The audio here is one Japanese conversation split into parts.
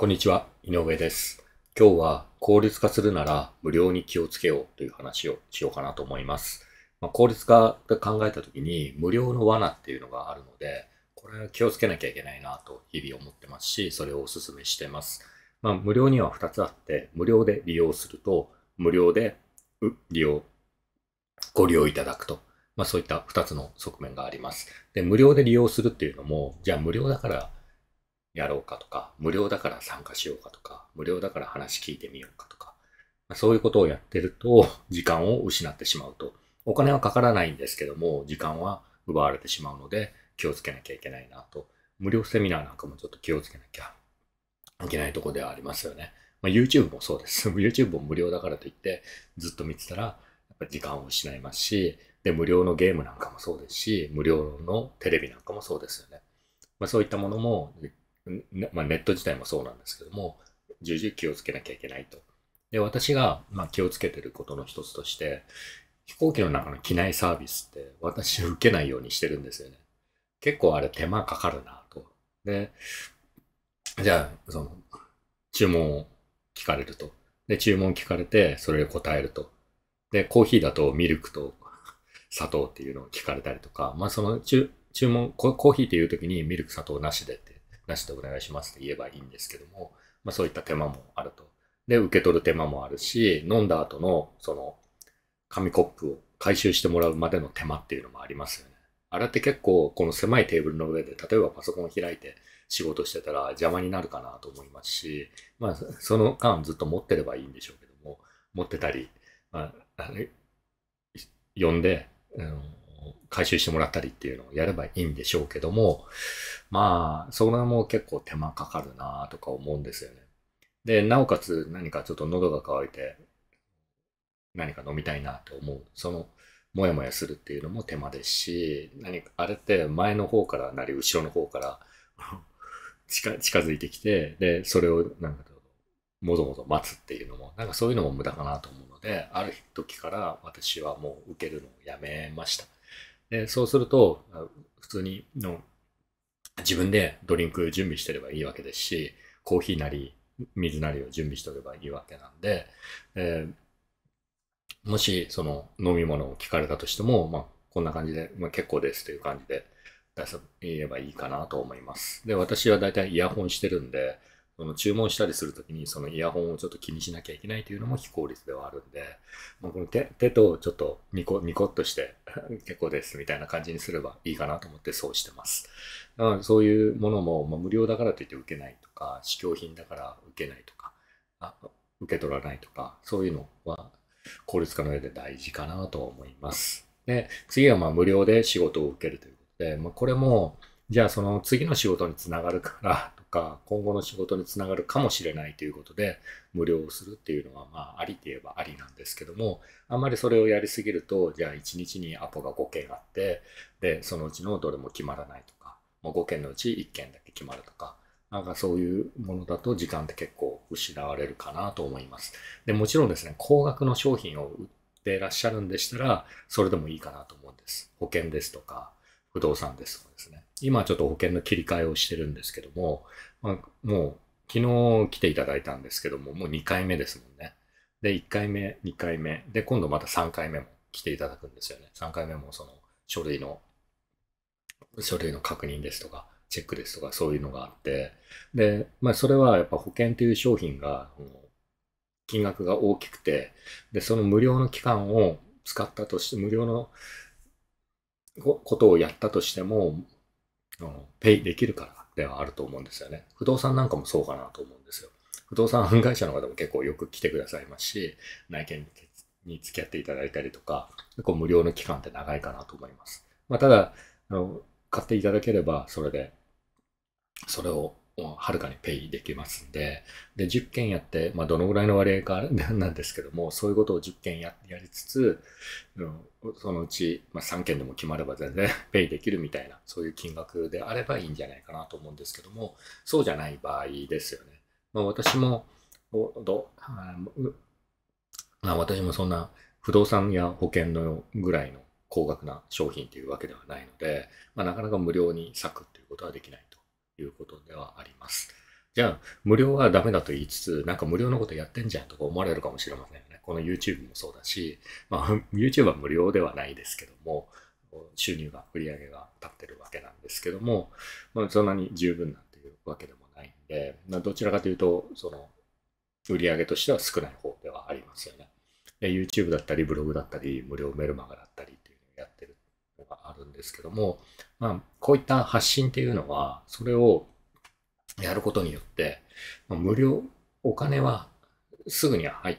こんにちは、井上です。今日は効率化するなら無料に気をつけようという話をしようかなと思います。まあ、効率化で考えた時に無料の罠っていうのがあるので、これは気をつけなきゃいけないなと日々思ってますし、それをお勧めしてます。まあ、無料には2つあって、無料で利用すると、無料で利用、ご利用いただくと。まあ、そういった2つの側面があります。で、無料で利用するっていうのも、じゃあ無料だからやろうかとか、無料だから参加しようかとか、無料だから話聞いてみようかとか、そういうことをやってると、時間を失ってしまうと。お金はかからないんですけども、時間は奪われてしまうので、気をつけなきゃいけないなと。無料セミナーなんかもちょっと気をつけなきゃいけないとこではありますよね。まあ、YouTube もそうです。YouTube も無料だからといって、ずっと見てたら、やっぱ時間を失いますし、で、無料のゲームなんかもそうですし、無料のテレビなんかもそうですよね。まあ、そういったものもまあ、ネット自体もそうなんですけども、重々気をつけなきゃいけないと。で、私が、まあ、気をつけてることの一つとして、飛行機の中の機内サービスって私受けないようにしてるんですよね。結構あれ手間かかるなと。で、じゃあ、その、注文を聞かれると。で、注文聞かれて、それで答えると。で、コーヒーだとミルクと砂糖っていうのを聞かれたりとか、まあその注文コ、ーヒーっていう時にミルク砂糖なしでっなしでお願いしますって言えばいいんですけども、まあ、そういった手間もあると。で、受け取る手間もあるし、飲んだ後のその紙コップを回収してもらうまでの手間っていうのもありますよね。あれって結構この狭いテーブルの上で、例えばパソコンを開いて仕事してたら邪魔になるかなと思いますし、まあその間ずっと持ってればいいんでしょうけども、持ってたり、まあ、呼んで、うん、回収してもらったりっていうのをやればいいんでしょうけども、まあ、それも結構手間かかるなとか思うんですよね。で、なおかつ何かちょっと喉が渇いて、何か飲みたいなと思う。その、もやもやするっていうのも手間ですし、何か、あれって前の方からなり、後ろの方から 近、近づいてきて、で、それをなんか、もぞもぞ待つっていうのも、なんかそういうのも無駄かなと思うので、ある時から私はもう受けるのをやめました。でそうすると、普通にの自分でドリンク準備してればいいわけですし、コーヒーなり水なりを準備しておけばいいわけなんで、えー、もしその飲み物を聞かれたとしても、まあ、こんな感じで、まあ、結構ですという感じで出せ言えばいいかなと思います。で、私はだいたいイヤホンしてるんで、その注文したりするときに、そのイヤホンをちょっと気にしなきゃいけないというのも非効率ではあるんで、まあ、この手手とちょっとニコニコっとして、結構ですみたいな感じにすればいいかなと思ってそうしてます。だからそういうものも、まあ、無料だからといって受けないとか、試供品だから受けないとか、あ受け取らないとか、そういうのは効率化の上で大事かなと思います。で、次はまあ無料で仕事を受けるということで、まあ、これも、じゃあその次の仕事につながるから とか、今後の仕事につながるかもしれないということで、無料をするっていうのは、まあ、ありといえばありなんですけども、あんまりそれをやりすぎると、じゃあ1日にアポが5件あって、で、そのうちのどれも決まらないとか、もう5件のうち1件だけ決まるとか、なんかそういうものだと時間って結構失われるかなと思います。で、もちろんですね、高額の商品を売ってらっしゃるんでしたら、それでもいいかなと思うんです。保険ですとか、不動産ですとかですね。今ちょっと保険の切り替えをしてるんですけども、まあ、もう昨日来ていただいたんですけども、もう2回目ですもんね。で、1回目、2回目、で、今度また3回目も来ていただくんですよね。3回目もその書類の、書類の確認ですとか、チェックですとか、そういうのがあって、で、まあ、それはやっぱ保険という商品が、金額が大きくて、で、その無料の期間を使ったとして、無料のことをやったとしても、ペイできるからではあると思うんですよね。不動産なんかもそうかなと思うんですよ。不動産会社の方も結構よく来てくださいますし、内見に付き合っていただいたりとか、結構無料の期間って長いかなと思います。まあ、ただあの、買っていただければ、それで、それをはるかにペイできますんで、で、10件やって、まあ、どのぐらいの割合かなんですけども、そういうことを10件ややりつつ、そのうち、まあ、3件でも決まれば全然 ペイできるみたいな、そういう金額であればいいんじゃないかなと思うんですけども、そうじゃない場合ですよね。まあ、私も、どまあ、私もそんな不動産や保険のぐらいの高額な商品というわけではないので、まあ、なかなか無料に咲くということはできない。いうことではあります。じゃあ、無料はダメだと言いつつ、なんか無料のことやってんじゃんとか思われるかもしれませんよね。この YouTube もそうだし、まあ、YouTube は無料ではないですけども、収入が、売り上げが立ってるわけなんですけども、まあ、そんなに十分なんていうわけでもないんで、まあ、どちらかというと、その、売り上げとしては少ない方ではありますよね。YouTube だったり、ブログだったり、無料メルマガだったりっていうのをやってるのがあるんですけども、まあ、こういった発信っていうのは、それをやることによって、無料、お金はすぐには入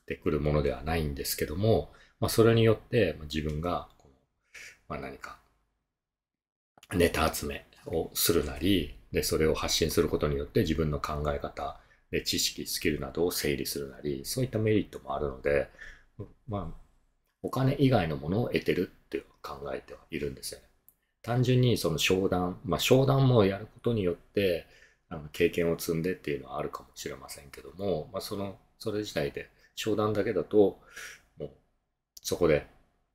ってくるものではないんですけども、まあ、それによって自分がこの、まあ、何かネタ集めをするなり、で、それを発信することによって自分の考え方、で知識、スキルなどを整理するなり、そういったメリットもあるので、まあ、お金以外のものを得てるって考えてはいるんですよね。単純にその商談、まあ、商談もやることによってあの経験を積んでっていうのはあるかもしれませんけども、まあ、そのそれ自体で商談だけだともうそこで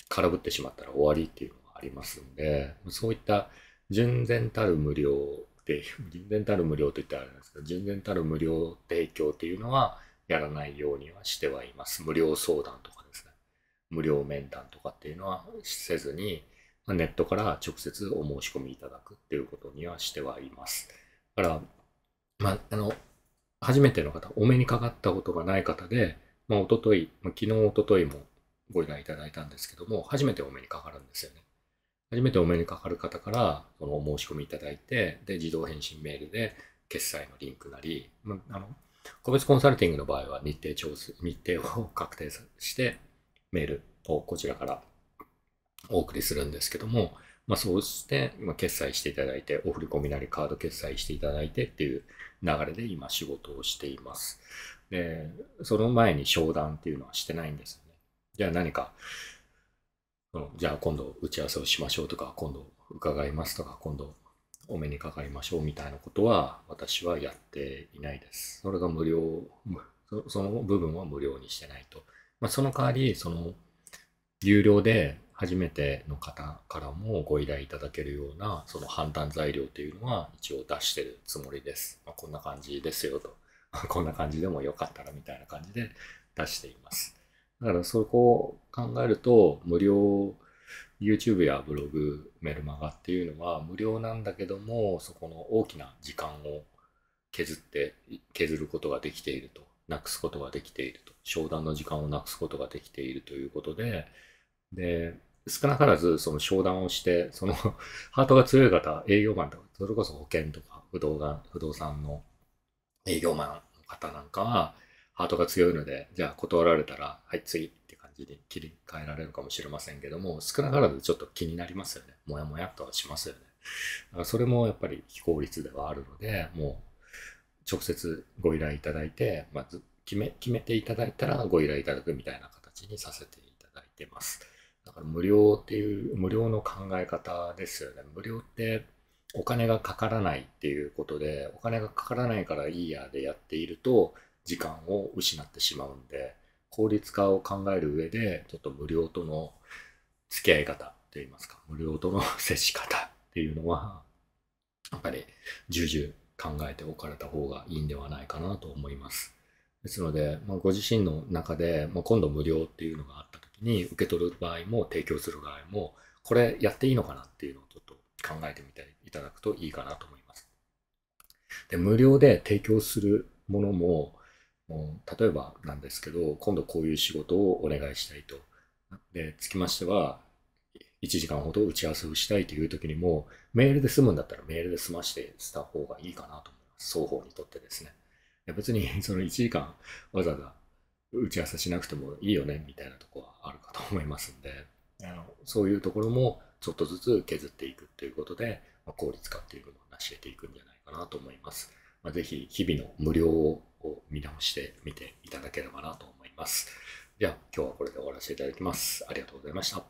空振ってしまったら終わりっていうのがありますんでそういった純然たる無料で純然たる無料と言ったらあれですけど純然たる無料提供っていうのはやらないようにはしてはいます無料相談とかですね無料面談とかっていうのはせずにネットから直接お申し込みいただくっていうことにはしてはいます。だから、まあ、あの、初めての方、お目にかかったことがない方で、まあ、おととい、昨日、おとといもご依頼いただいたんですけども、初めてお目にかかるんですよね。初めてお目にかかる方から、そのお申し込みいただいて、で、自動返信メールで決済のリンクなり、まあの、個別コンサルティングの場合は日程調整、日程を確定して、メールをこちらからお送りするんですけども、まあ、そうして、今、決済していただいて、お振り込みなりカード決済していただいてっていう流れで今仕事をしています。で、その前に商談っていうのはしてないんですよね。じゃあ何か、うん、じゃあ今度打ち合わせをしましょうとか、今度伺いますとか、今度お目にかかりましょうみたいなことは私はやっていないです。それが無料、その部分は無料にしてないと。まあ、その代わり、その、有料で初めての方からもご依頼いただけるようなその判断材料というのは一応出してるつもりです。まあ、こんな感じですよと。こんな感じでもよかったらみたいな感じで出しています。だからそこを考えると無料 YouTube やブログ、メルマガっていうのは無料なんだけどもそこの大きな時間を削って削ることができていると。なくすことができていると。商談の時間をなくすことができているということで、で、少なからずその商談をして、その ハートが強い方、営業マンとか、それこそ保険とか、不動が不動産の営業マンの方なんかは、ハートが強いので、じゃあ断られたら、はい、次って感じで切り替えられるかもしれませんけども、少なからずちょっと気になりますよね。もやもやっとはしますよね。だからそれもやっぱり非効率ではあるので、もう直接ご依頼いただいて、まず決め決めていただいたらご依頼いただくみたいな形にさせていただいてます。だから無料っていう、無料の考え方ですよね。無料ってお金がかからないっていうことで、お金がかからないからいいやでやっていると、時間を失ってしまうんで、効率化を考える上で、ちょっと無料との付き合い方といいますか、無料との接し方っていうのは、やっぱり重々考えておかれた方がいいんではないかなと思います。ですので、まあ、ご自身の中で、まあ、今度無料っていうのがあった時に受け取る場合も提供する場合もこれやっていいのかなっていうのをちょっと考えてみていただくといいかなと思います。で無料で提供するものももう例えばなんですけど今度こういう仕事をお願いしたいと。でつきましては1時間ほど打ち合わせをしたいという時にもメールで済むんだったらメールで済ましてした方がいいかなと思います。双方にとってですね。別にその1時間わざわざ打ち合わせしなくてもいいよねみたいなとこ思いますんであのそういうところもちょっとずつ削っていくということで、まあ、効率化っていうのを成し得ていくんじゃないかなと思います。まあ、ぜひ日々の無料を見直してみていただければなと思います。では今日はこれで終わらせていただきます。ありがとうございました。